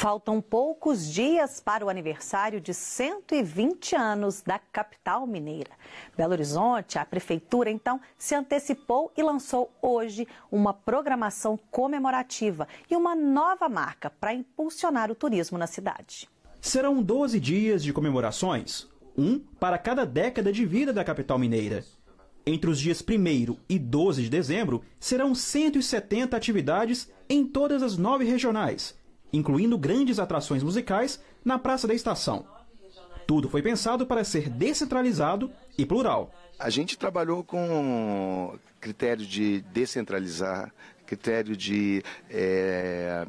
Faltam poucos dias para o aniversário de 120 anos da capital mineira. Belo Horizonte, a prefeitura então se antecipou e lançou hoje uma programação comemorativa e uma nova marca para impulsionar o turismo na cidade. Serão 12 dias de comemorações, um para cada década de vida da capital mineira. Entre os dias 1 e 12 de dezembro, serão 170 atividades em todas as nove regionais incluindo grandes atrações musicais, na Praça da Estação. Tudo foi pensado para ser descentralizado e plural. A gente trabalhou com critério de descentralizar, critério de é,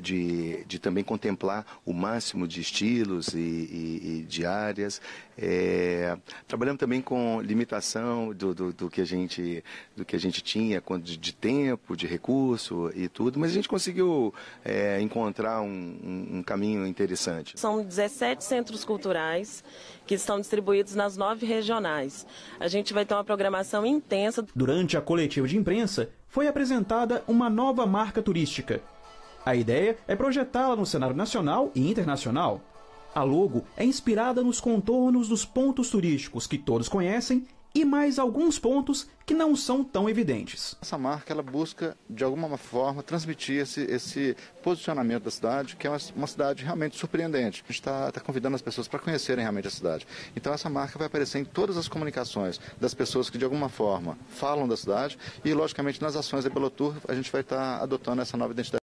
de, de também contemplar o máximo de estilos e, e, e de áreas. É, trabalhamos também com limitação do, do, do, que a gente, do que a gente tinha de, de tempo, de recurso e tudo, mas a gente conseguiu é, encontrar um, um caminho interessante. São 17 centros culturais que estão distribuídos nas nove regionais. A gente vai ter uma programação intensa. Durante a coletiva de imprensa, foi apresentada uma nova marca turística, a ideia é projetá-la no cenário nacional e internacional. A logo é inspirada nos contornos dos pontos turísticos que todos conhecem e mais alguns pontos que não são tão evidentes. Essa marca ela busca de alguma forma transmitir esse, esse posicionamento da cidade, que é uma, uma cidade realmente surpreendente. A gente está tá convidando as pessoas para conhecerem realmente a cidade. Então essa marca vai aparecer em todas as comunicações das pessoas que de alguma forma falam da cidade e logicamente nas ações da Belotur a gente vai estar tá adotando essa nova identidade.